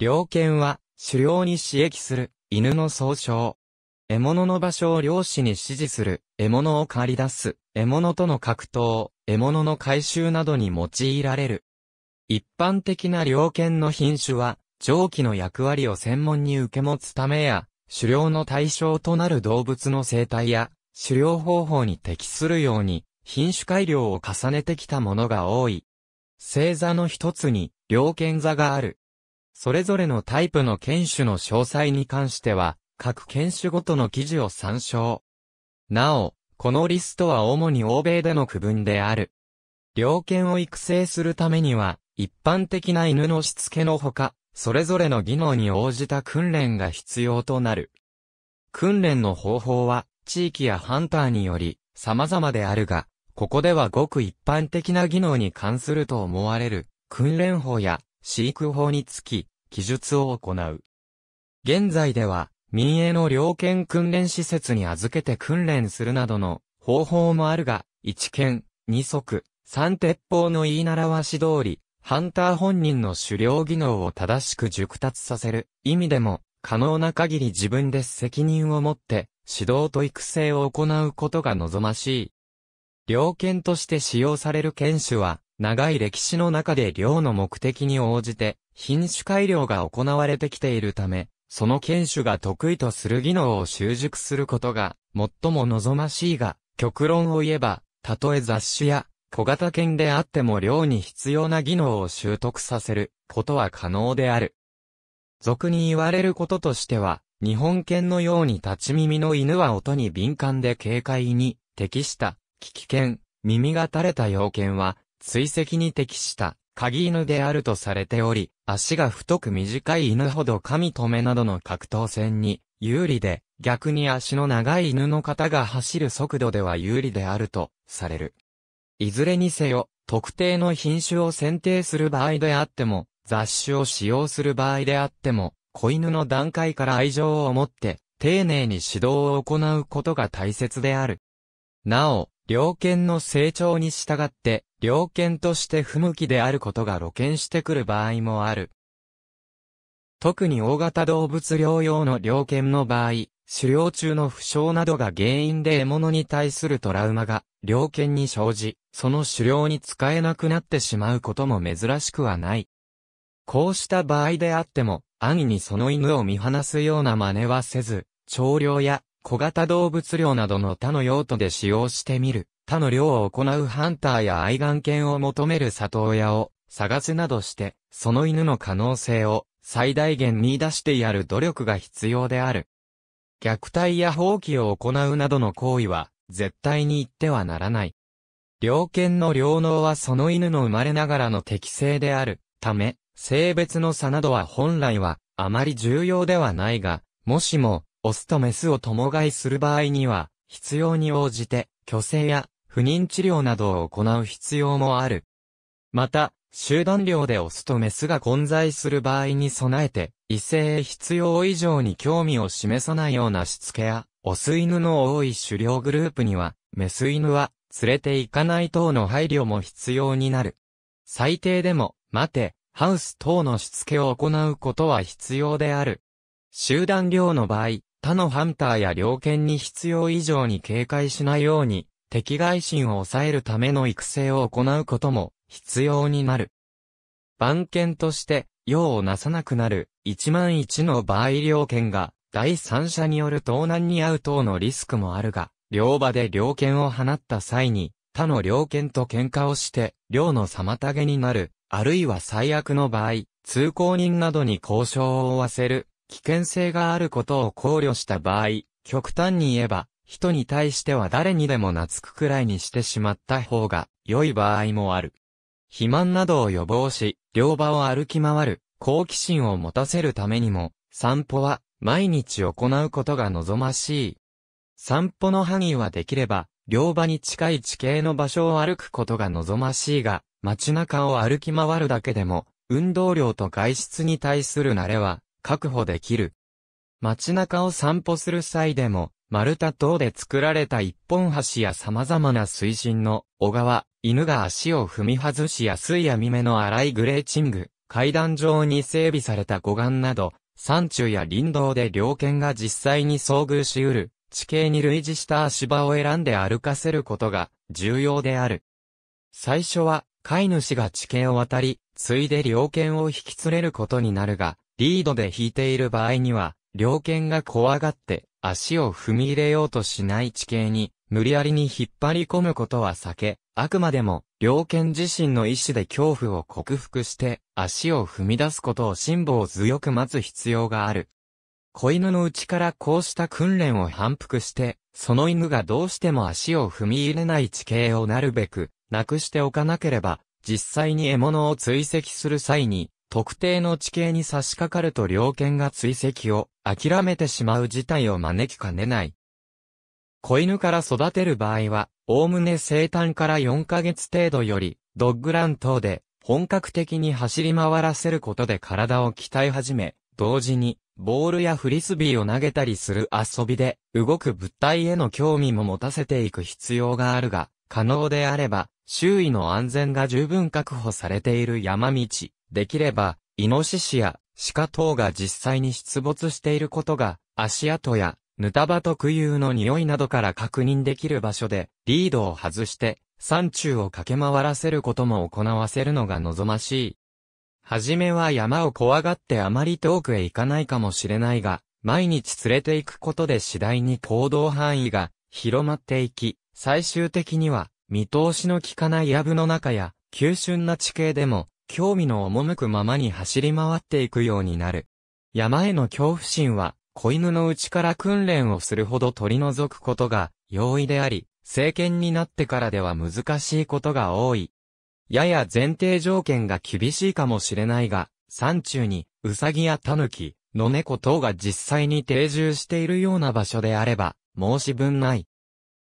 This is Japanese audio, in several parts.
猟犬は、狩猟に刺激する、犬の総称。獲物の場所を猟師に指示する、獲物を借り出す、獲物との格闘、獲物の回収などに用いられる。一般的な猟犬の品種は、上記の役割を専門に受け持つためや、狩猟の対象となる動物の生態や、狩猟方法に適するように、品種改良を重ねてきたものが多い。星座の一つに、猟犬座がある。それぞれのタイプの犬種の詳細に関しては、各犬種ごとの記事を参照。なお、このリストは主に欧米での区分である。猟犬を育成するためには、一般的な犬のしつけのほか、それぞれの技能に応じた訓練が必要となる。訓練の方法は、地域やハンターにより、様々であるが、ここではごく一般的な技能に関すると思われる、訓練法や飼育法につき、記述を行う。現在では、民営の猟犬訓練施設に預けて訓練するなどの方法もあるが、一犬、二足、三鉄砲の言い習わし通り、ハンター本人の狩猟技能を正しく熟達させる意味でも、可能な限り自分で責任を持って、指導と育成を行うことが望ましい。猟犬として使用される犬種は、長い歴史の中で量の目的に応じて品種改良が行われてきているため、その犬種が得意とする技能を習熟することが最も望ましいが、極論を言えば、たとえ雑種や小型犬であっても量に必要な技能を習得させることは可能である。俗に言われることとしては、日本犬のように立ち耳の犬は音に敏感で軽快に適した、聞き犬、耳が垂れた要犬は追跡に適した鍵犬であるとされており、足が太く短い犬ほど神止めなどの格闘戦に有利で、逆に足の長い犬の方が走る速度では有利であるとされる。いずれにせよ、特定の品種を選定する場合であっても、雑種を使用する場合であっても、子犬の段階から愛情を持って、丁寧に指導を行うことが大切である。なお、猟犬の成長に従って、猟犬として不向きであることが露見してくる場合もある。特に大型動物療養の猟犬の場合、狩猟中の負傷などが原因で獲物に対するトラウマが猟犬に生じ、その狩猟に使えなくなってしまうことも珍しくはない。こうした場合であっても、安易にその犬を見放すような真似はせず、調猟や小型動物猟などの他の用途で使用してみる。他の漁を行うハンターや愛玩犬を求める里親を探すなどして、その犬の可能性を最大限見出してやる努力が必要である。虐待や放棄を行うなどの行為は、絶対に言ってはならない。猟犬の領能はその犬の生まれながらの適性であるため、性別の差などは本来はあまり重要ではないが、もしも、オスとメスを共飼いする場合には、必要に応じて、虚勢や不妊治療などを行う必要もある。また、集団量でオスとメスが混在する場合に備えて、異性へ必要以上に興味を示さないようなしつけや、オス犬の多い狩猟グループには、メス犬は連れて行かない等の配慮も必要になる。最低でも、待て、ハウス等のしつけを行うことは必要である。集団量の場合、他のハンターや猟犬に必要以上に警戒しないように、敵外心を抑えるための育成を行うことも必要になる。番犬として用をなさなくなる一万一の場合猟犬が第三者による盗難に遭う等のリスクもあるが、猟場で猟犬を放った際に他の猟犬と喧嘩をして猟の妨げになる、あるいは最悪の場合、通行人などに交渉を負わせる危険性があることを考慮した場合、極端に言えば、人に対しては誰にでも懐くくらいにしてしまった方が良い場合もある。肥満などを予防し、両場を歩き回る、好奇心を持たせるためにも、散歩は毎日行うことが望ましい。散歩の範囲はできれば、両場に近い地形の場所を歩くことが望ましいが、街中を歩き回るだけでも、運動量と外出に対する慣れは確保できる。街中を散歩する際でも、丸太等で作られた一本橋や様々な水深の小川、犬が足を踏み外しやすい網目の荒いグレーチング、階段状に整備された護岸など、山中や林道で猟犬が実際に遭遇し得る、地形に類似した足場を選んで歩かせることが重要である。最初は、飼い主が地形を渡り、ついで猟犬を引き連れることになるが、リードで引いている場合には、猟犬が怖がって、足を踏み入れようとしない地形に、無理やりに引っ張り込むことは避け、あくまでも、猟犬自身の意志で恐怖を克服して、足を踏み出すことを辛抱強く待つ必要がある。子犬のうちからこうした訓練を反復して、その犬がどうしても足を踏み入れない地形をなるべく、なくしておかなければ、実際に獲物を追跡する際に、特定の地形に差し掛かると猟犬が追跡を諦めてしまう事態を招きかねない。子犬から育てる場合は、おおむね生誕から4ヶ月程度より、ドッグラン等で本格的に走り回らせることで体を鍛え始め、同時に、ボールやフリスビーを投げたりする遊びで、動く物体への興味も持たせていく必要があるが、可能であれば、周囲の安全が十分確保されている山道、できれば、イノシシや鹿等が実際に出没していることが、足跡や、ヌタバ特有の匂いなどから確認できる場所で、リードを外して、山中を駆け回らせることも行わせるのが望ましい。はじめは山を怖がってあまり遠くへ行かないかもしれないが、毎日連れて行くことで次第に行動範囲が広まっていき、最終的には見通しの効かない藪の中や急峻な地形でも興味の赴くままに走り回っていくようになる。山への恐怖心は、子犬のうちから訓練をするほど取り除くことが容易であり、政権になってからでは難しいことが多い。やや前提条件が厳しいかもしれないが、山中に、うさぎやたぬき、の猫等が実際に定住しているような場所であれば、申し分ない。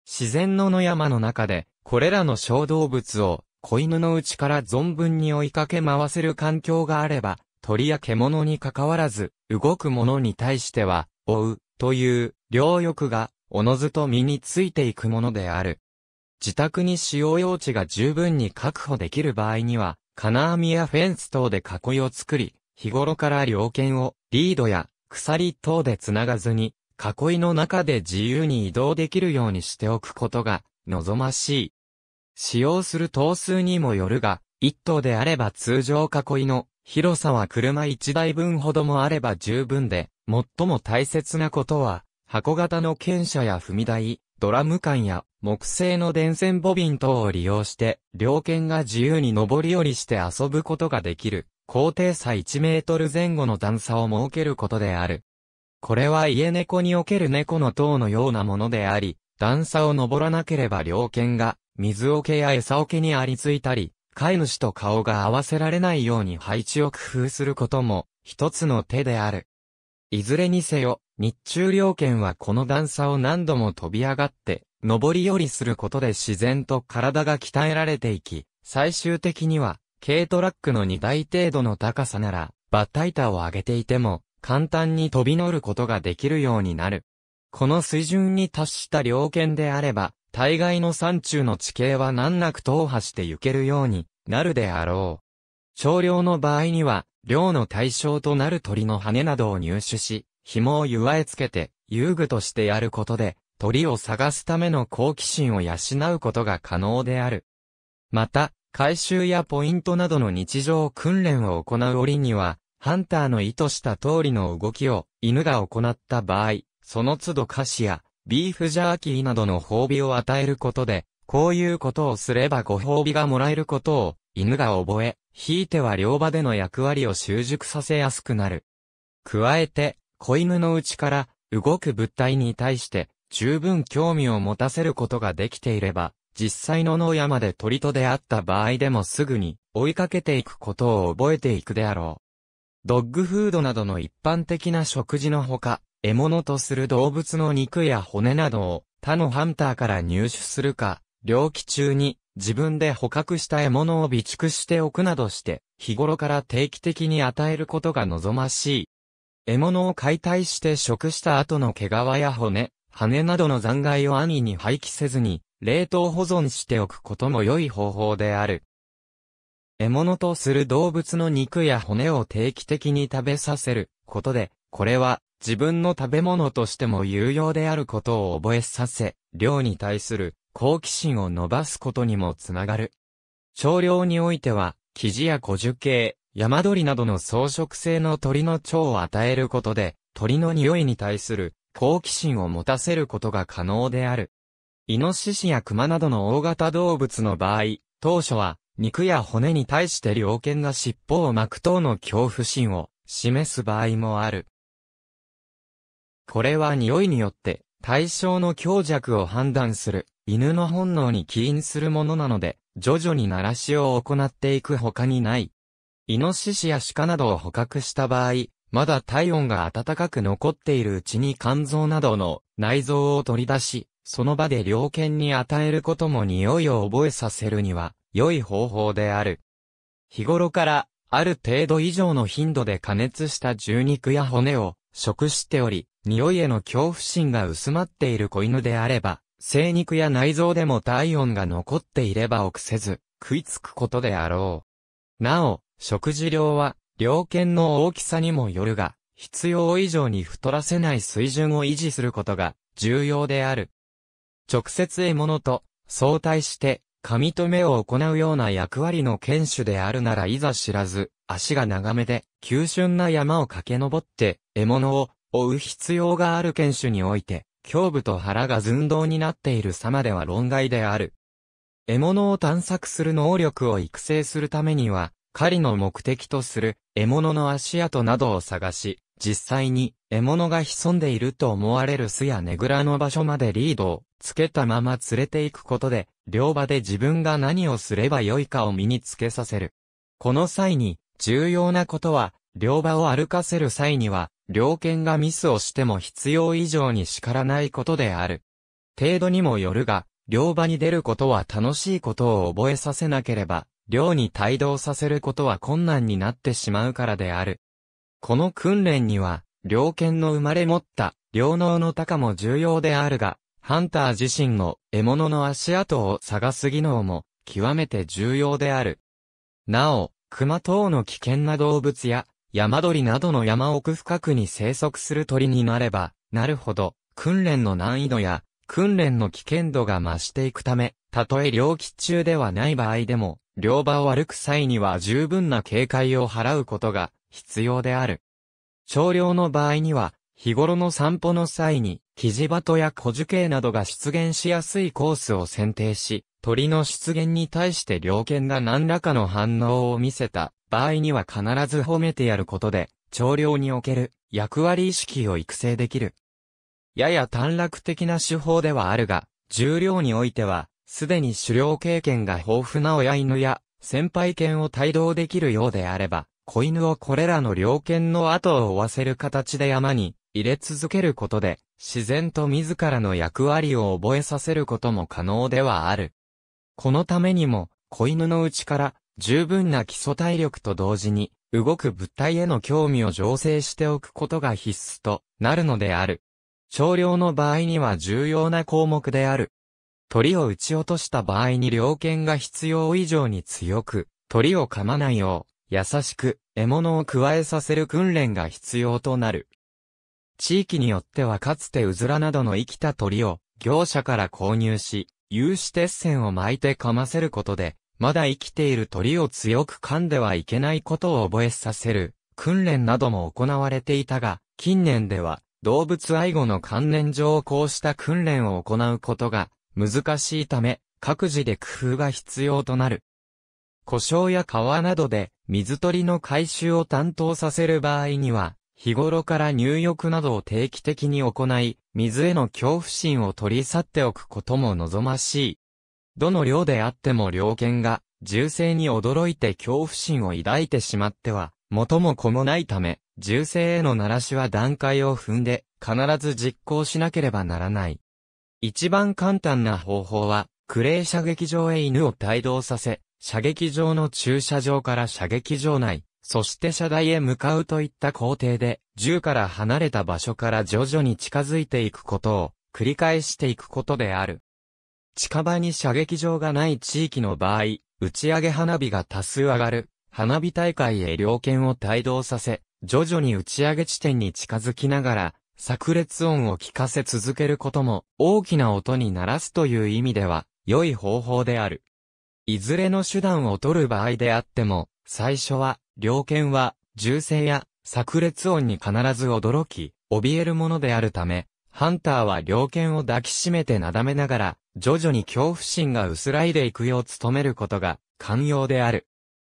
自然の野山の中で、これらの小動物を子犬のうちから存分に追いかけ回せる環境があれば、鳥や獣に関わらず、動くものに対しては、追う、という、両欲が、おのずと身についていくものである。自宅に使用用地が十分に確保できる場合には、金網やフェンス等で囲いを作り、日頃から猟犬を、リードや、鎖等で繋がずに、囲いの中で自由に移動できるようにしておくことが、望ましい。使用する頭数にもよるが、一頭であれば通常囲いの広さは車一台分ほどもあれば十分で、最も大切なことは、箱型の剣車や踏み台、ドラム缶や木製の電線ボビン等を利用して、両剣が自由に上り下りして遊ぶことができる、高低差1メートル前後の段差を設けることである。これは家猫における猫の塔のようなものであり、段差を登らなければ両剣が水桶や餌桶にありついたり、飼い主と顔が合わせられないように配置を工夫することも、一つの手である。いずれにせよ、日中両犬はこの段差を何度も飛び上がって、上り下りすることで自然と体が鍛えられていき、最終的には、軽トラックの2台程度の高さなら、バッタ板を上げていても、簡単に飛び乗ることができるようになる。この水準に達した両犬であれば、大概の山中の地形は難なく踏破して行けるようになるであろう。少量の場合には、量の対象となる鳥の羽などを入手し、紐を祝えつけて、遊具としてやることで、鳥を探すための好奇心を養うことが可能である。また、回収やポイントなどの日常訓練を行う折には、ハンターの意図した通りの動きを犬が行った場合、その都度歌詞やビーフジャーキーなどの褒美を与えることで、こういうことをすればご褒美がもらえることを、犬が覚え、ひいては両場での役割を習熟させやすくなる。加えて、子犬のうちから、動く物体に対して、十分興味を持たせることができていれば、実際の脳山で鳥と出会った場合でもすぐに追いかけていくことを覚えていくであろう。ドッグフードなどの一般的な食事のほか、獲物とする動物の肉や骨などを他のハンターから入手するか、猟期中に自分で捕獲した獲物を備蓄しておくなどして、日頃から定期的に与えることが望ましい。獲物を解体して食した後の毛皮や骨、羽などの残骸を安易に廃棄せずに、冷凍保存しておくことも良い方法である。獲物とする動物の肉や骨を定期的に食べさせることで、これは自分の食べ物としても有用であることを覚えさせ、量に対する好奇心を伸ばすことにもつながる。少量においては、生地や古樹系、山鳥などの草食性の鳥の腸を与えることで、鳥の匂いに対する好奇心を持たせることが可能である。イノシシやクマなどの大型動物の場合、当初は肉や骨に対して猟犬が尻尾を巻く等の恐怖心を示す場合もある。これは匂いによって対象の強弱を判断する犬の本能に起因するものなので、徐々に鳴らしを行っていく他にない。イノシシや鹿などを捕獲した場合、まだ体温が暖かく残っているうちに肝臓などの内臓を取り出し、その場で猟犬に与えることも匂いを覚えさせるには良い方法である。日頃からある程度以上の頻度で加熱した獣肉や骨を食しており、匂いへの恐怖心が薄まっている子犬であれば、生肉や内臓でも体温が残っていれば臆せず、食いつくことであろう。なお、食事量は、量犬の大きさにもよるが、必要以上に太らせない水準を維持することが重要である。直接獲物と相対して髪と目を行うような役割の犬種であるならいざ知らず、足が長めで、急峻な山を駆け上って、獲物を追う必要がある剣種において、胸部と腹が寸胴になっている様では論外である。獲物を探索する能力を育成するためには、狩りの目的とする獲物の足跡などを探し、実際に獲物が潜んでいると思われる巣やねぐらの場所までリードをつけたまま連れて行くことで、両場で自分が何をすればよいかを身につけさせる。この際に、重要なことは、両場を歩かせる際には、猟犬がミスをしても必要以上に叱らないことである。程度にもよるが、両場に出ることは楽しいことを覚えさせなければ、両に帯同させることは困難になってしまうからである。この訓練には、猟犬の生まれ持った、両脳の高も重要であるが、ハンター自身の獲物の足跡を探す技能も、極めて重要である。なお、熊等の危険な動物や、山鳥などの山奥深くに生息する鳥になれば、なるほど、訓練の難易度や、訓練の危険度が増していくため、たとえ猟期中ではない場合でも、猟場を歩く際には十分な警戒を払うことが必要である。少量の場合には、日頃の散歩の際に、キジバトや小樹形などが出現しやすいコースを選定し、鳥の出現に対して猟犬が何らかの反応を見せた場合には必ず褒めてやることで、調量における役割意識を育成できる。やや短絡的な手法ではあるが、重量においては、すでに狩猟経験が豊富な親犬や、先輩犬を帯同できるようであれば、子犬をこれらの猟犬の後を追わせる形で山に入れ続けることで、自然と自らの役割を覚えさせることも可能ではある。このためにも、子犬のうちから十分な基礎体力と同時に、動く物体への興味を醸成しておくことが必須となるのである。少量の場合には重要な項目である。鳥を撃ち落とした場合に猟犬が必要以上に強く、鳥を噛まないよう、優しく、獲物を加えさせる訓練が必要となる。地域によってはかつてうずらなどの生きた鳥を業者から購入し、有刺鉄線を巻いて噛ませることでまだ生きている鳥を強く噛んではいけないことを覚えさせる、訓練なども行われていたが、近年では、動物愛護の観念上こうした訓練を行うことが難しいため、各自で工夫が必要となる。故障や川などで水鳥の回収を担当させる場合には、日頃から入浴などを定期的に行い、水への恐怖心を取り去っておくことも望ましい。どの領であっても領権が、銃声に驚いて恐怖心を抱いてしまっては、元も子もないため、銃声への鳴らしは段階を踏んで、必ず実行しなければならない。一番簡単な方法は、クレー射撃場へ犬を帯同させ、射撃場の駐車場から射撃場内、そして車台へ向かうといった工程で、銃から離れた場所から徐々に近づいていくことを、繰り返していくことである。近場に射撃場がない地域の場合、打ち上げ花火が多数上がる、花火大会へ猟犬を帯同させ、徐々に打ち上げ地点に近づきながら、炸裂音を聞かせ続けることも、大きな音に鳴らすという意味では、良い方法である。いずれの手段を取る場合であっても、最初は、猟犬は、銃声や、炸裂音に必ず驚き、怯えるものであるため、ハンターは猟犬を抱きしめてなだめながら、徐々に恐怖心が薄らいでいくよう努めることが、寛容である。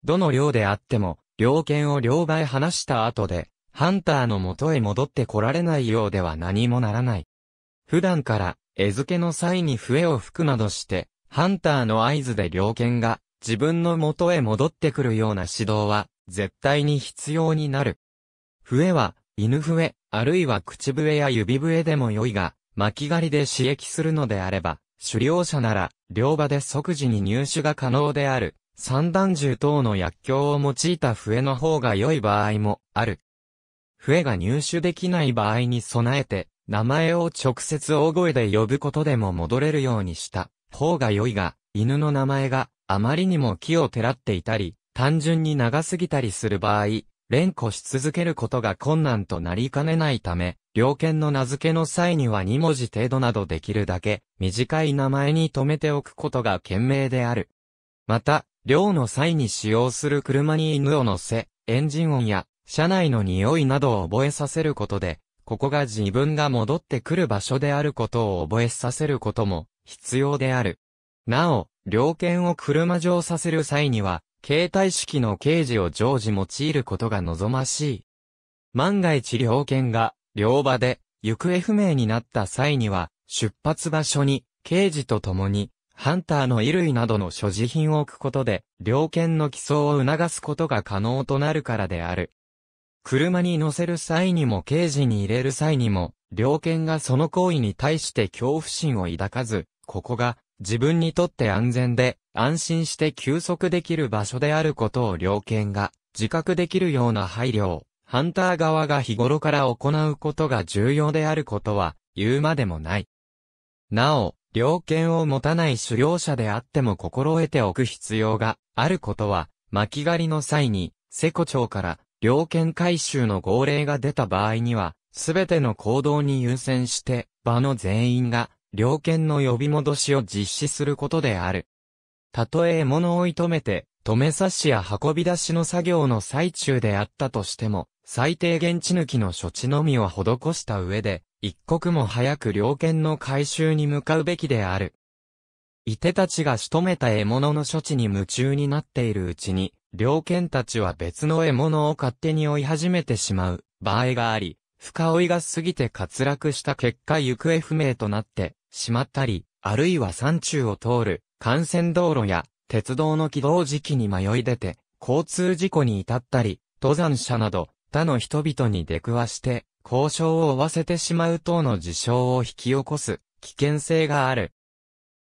どの量であっても、猟犬を両倍離した後で、ハンターの元へ戻って来られないようでは何もならない。普段から、餌付けの際に笛を吹くなどして、ハンターの合図で猟犬が、自分の元へ戻ってくるような指導は、絶対に必要になる。笛は、犬笛、あるいは口笛や指笛でも良いが、巻き狩りで刺激するのであれば、狩猟者なら、猟場で即時に入手が可能である、散弾銃等の薬莢を用いた笛の方が良い場合もある。笛が入手できない場合に備えて、名前を直接大声で呼ぶことでも戻れるようにした方が良いが、犬の名前があまりにも木をてらっていたり、単純に長すぎたりする場合、連呼し続けることが困難となりかねないため、猟犬の名付けの際には2文字程度などできるだけ短い名前に留めておくことが賢明である。また、猟の際に使用する車に犬を乗せ、エンジン音や車内の匂いなどを覚えさせることで、ここが自分が戻ってくる場所であることを覚えさせることも必要である。なお、猟犬を車上させる際には、携帯式のケージを常時用いることが望ましい。万が一猟犬が両場で、行方不明になった際には、出発場所に、刑事と共に、ハンターの衣類などの所持品を置くことで、猟犬の帰巣を促すことが可能となるからである。車に乗せる際にも刑事に入れる際にも、猟犬がその行為に対して恐怖心を抱かず、ここが自分にとって安全で安心して休息できる場所であることを猟犬が自覚できるような配慮をハンター側が日頃から行うことが重要であることは、言うまでもない。なお、猟犬を持たない狩猟者であっても心得ておく必要があることは、巻狩りの際に、瀬古町から猟犬回収の号令が出た場合には、すべての行動に優先して、場の全員が、猟犬の呼び戻しを実施することである。たとえ獲物を射止めて、止め差しや運び出しの作業の最中であったとしても、最低限地抜きの処置のみを施した上で、一刻も早く猟犬の回収に向かうべきである。伊手たちが仕留めた獲物の処置に夢中になっているうちに、猟犬たちは別の獲物を勝手に追い始めてしまう場合があり、深追いが過ぎて滑落した結果行方不明となってしまったり、あるいは山中を通る幹線道路や鉄道の起動時期に迷い出て、交通事故に至ったり、登山者など、他の人々に出くわして、交渉を負わせてしまう等の事象を引き起こす危険性がある。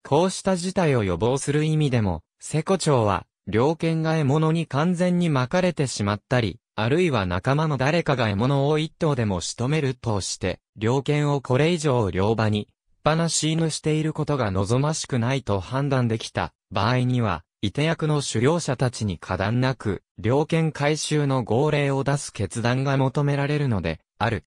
こうした事態を予防する意味でも、セコ長は、猟犬が獲物に完全に巻かれてしまったり、あるいは仲間の誰かが獲物を一頭でも仕留めるとして、猟犬をこれ以上猟場に、っぱなし犬していることが望ましくないと判断できた場合には、伊手役の狩猟者たちに過断なく、猟犬回収の号令を出す決断が求められるので、ある。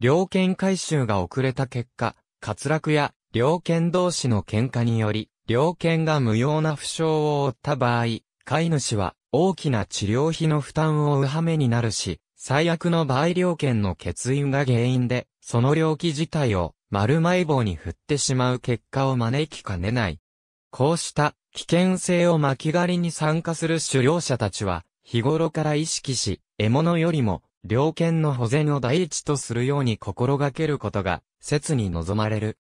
猟犬回収が遅れた結果、滑落や猟犬同士の喧嘩により、猟犬が無用な負傷を負った場合、飼い主は大きな治療費の負担を負う羽目になるし、最悪の場合猟犬の欠員が原因で、その猟器自体を丸埋棒に振ってしまう結果を招きかねない。こうした危険性を巻き狩りに参加する狩猟者たちは、日頃から意識し、獲物よりも、猟犬の保全を第一とするように心がけることが、切に望まれる。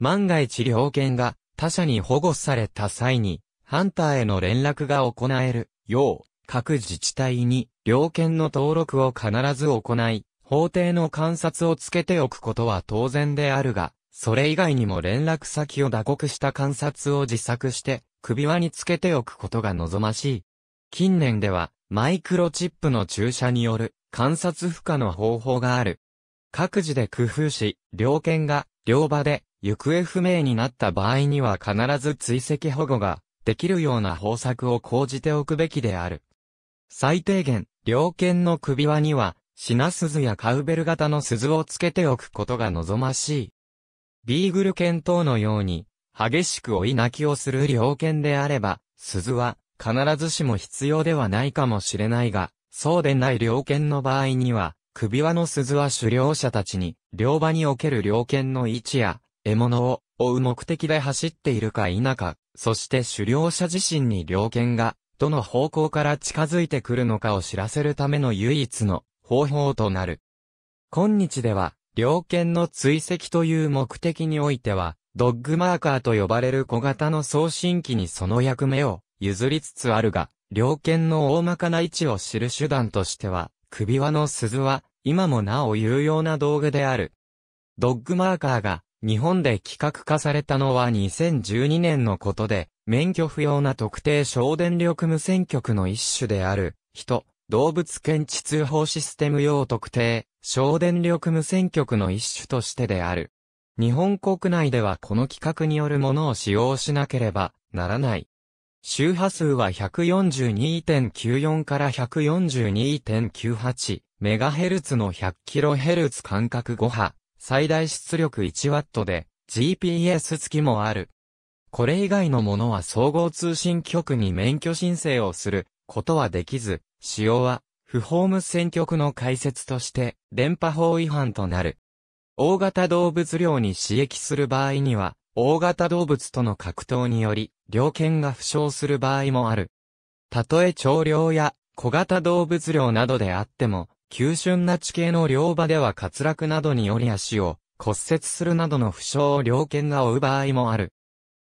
万が一猟犬が他者に保護された際に、ハンターへの連絡が行えるよう、各自治体に猟犬の登録を必ず行い、法廷の観察をつけておくことは当然であるが、それ以外にも連絡先を打刻した観察を自作して、首輪につけておくことが望ましい。近年では、マイクロチップの注射による観察負荷の方法がある。各自で工夫し、猟犬が、猟場で、行方不明になった場合には必ず追跡保護が、できるような方策を講じておくべきである。最低限、猟犬の首輪には、品鈴やカウベル型の鈴をつけておくことが望ましい。ビーグル犬等のように、激しく追い泣きをする猟犬であれば、鈴は必ずしも必要ではないかもしれないが、そうでない猟犬の場合には、首輪の鈴は狩猟者たちに、猟場における猟犬の位置や、獲物を追う目的で走っているか否か、そして狩猟者自身に猟犬が、どの方向から近づいてくるのかを知らせるための唯一の方法となる。今日では、猟犬の追跡という目的においては、ドッグマーカーと呼ばれる小型の送信機にその役目を譲りつつあるが、猟犬の大まかな位置を知る手段としては、首輪の鈴は今もなお有用な道具である。ドッグマーカーが日本で企画化されたのは2012年のことで、免許不要な特定省電力無線局の一種である、人、動物検知通報システム用特定、省電力無線局の一種としてである。日本国内ではこの規格によるものを使用しなければならない。周波数は142.94から142.98メガヘルツの 100kHz 間隔5波、最大出力 1W で GPS 付きもある。これ以外のものは総合通信局に免許申請をすることはできず、使用は不法無線局の解説として電波法違反となる。大型動物猟に刺激する場合には、大型動物との格闘により、猟犬が負傷する場合もある。たとえ長猟や小型動物猟などであっても、急峻な地形の猟場では滑落などにより足を骨折するなどの負傷を猟犬が負う場合もある。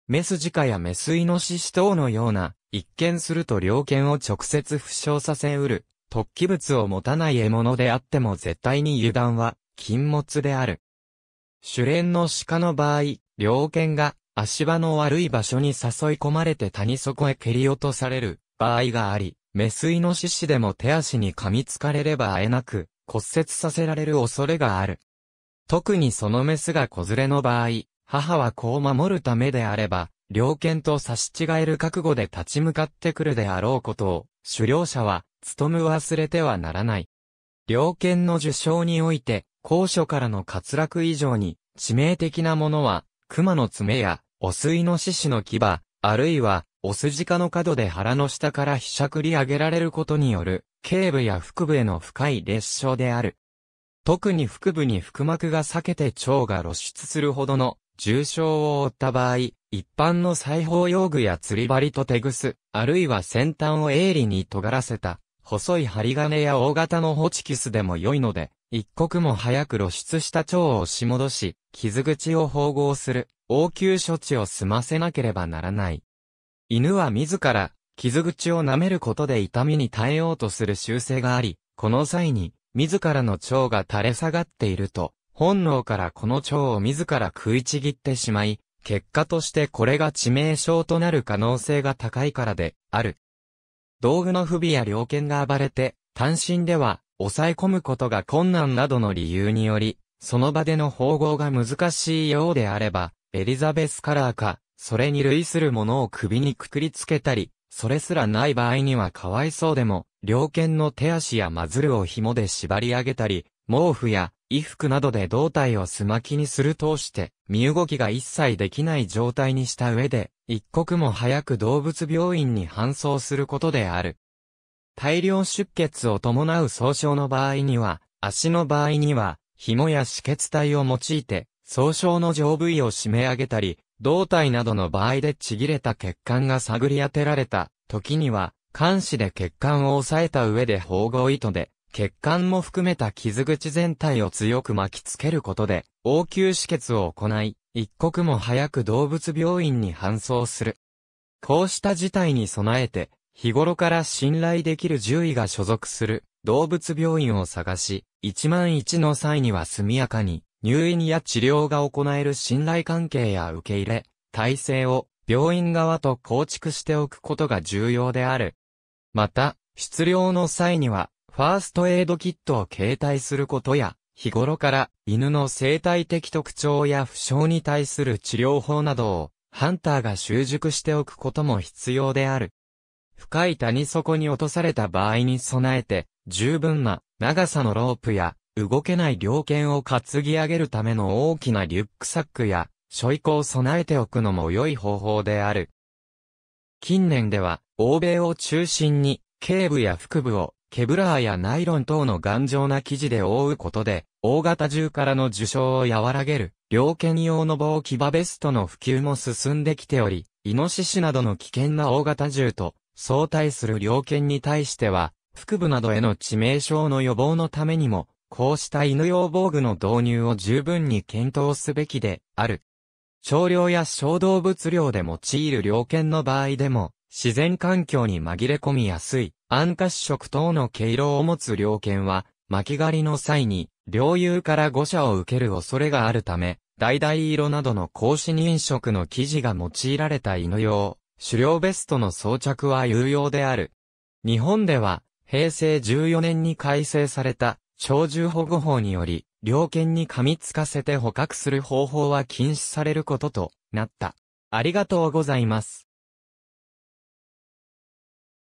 メスジカやメスイノシシ等のような、一見すると猟犬を直接負傷させうる、突起物を持たない獲物であっても絶対に油断は禁物である。主連の鹿の場合、猟犬が足場の悪い場所に誘い込まれて谷底へ蹴り落とされる場合があり、メスイノシシでも手足に噛みつかれれば会えなく骨折させられる恐れがある。特にそのメスが子連れの場合、母は子を守るためであれば、猟犬と差し違える覚悟で立ち向かってくるであろうことを、狩猟者は、務む忘れてはならない。猟犬の受賞において、高所からの滑落以上に、致命的なものは、熊の爪や、お水の獅子の牙、あるいは、オス鹿の角で腹の下からひしゃくり上げられることによる、頸部や腹部への深い裂傷である。特に腹部に腹膜が裂けて腸が露出するほどの重傷を負った場合、一般の裁縫用具や釣り針と手ぐす、あるいは先端を鋭利に尖らせた、細い針金や大型のホチキスでも良いので、一刻も早く露出した腸を押し戻し、傷口を縫合する、応急処置を済ませなければならない。犬は自ら、傷口を舐めることで痛みに耐えようとする習性があり、この際に、自らの腸が垂れ下がっていると、本能からこの腸を自ら食いちぎってしまい、結果としてこれが致命傷となる可能性が高いからで、ある。道具の不備や猟犬が暴れて、単身では、抑え込むことが困難などの理由により、その場での縫合が難しいようであれば、エリザベスカラーか、それに類するものを首にくくりつけたり、それすらない場合にはかわいそうでも、両剣の手足やマズルを紐で縛り上げたり、毛布や衣服などで胴体をすまきにする通して、身動きが一切できない状態にした上で、一刻も早く動物病院に搬送することである。大量出血を伴う損傷の場合には、足の場合には、紐や止血帯を用いて、総傷の上部位を締め上げたり、胴体などの場合でちぎれた血管が探り当てられた時には、監視で血管を抑えた上で縫合糸で、血管も含めた傷口全体を強く巻きつけることで、応急止血を行い、一刻も早く動物病院に搬送する。こうした事態に備えて、日頃から信頼できる獣医が所属する動物病院を探し、一万一の際には速やかに入院や治療が行える信頼関係や受け入れ、体制を病院側と構築しておくことが重要である。また、出量の際には、ファーストエイドキットを携帯することや、日頃から犬の生態的特徴や負傷に対する治療法などを、ハンターが習熟しておくことも必要である。深い谷底に落とされた場合に備えて、十分な長さのロープや、動けない両犬を担ぎ上げるための大きなリュックサックや、書遺を備えておくのも良い方法である。近年では、欧米を中心に、頸部や腹部を、ケブラーやナイロン等の頑丈な生地で覆うことで、大型銃からの受傷を和らげる、猟犬用の防棒場。ベストの普及も進んできており、イノシシなどの危険な大型銃と、相対する猟犬に対しては、腹部などへの致命傷の予防のためにも、こうした犬用防具の導入を十分に検討すべきである。少量や小動物量で用いる猟犬の場合でも、自然環境に紛れ込みやすい、暗褐色等の毛色を持つ猟犬は、巻狩りの際に、猟友から誤射を受ける恐れがあるため、橙色などの格子認色の生地が用いられた犬用、狩猟ベストの装着は有用である。日本では、平成14年に改正された、鳥獣保護法により、猟犬に噛みつかせて捕獲する方法は禁止されることとなった。ありがとうございます。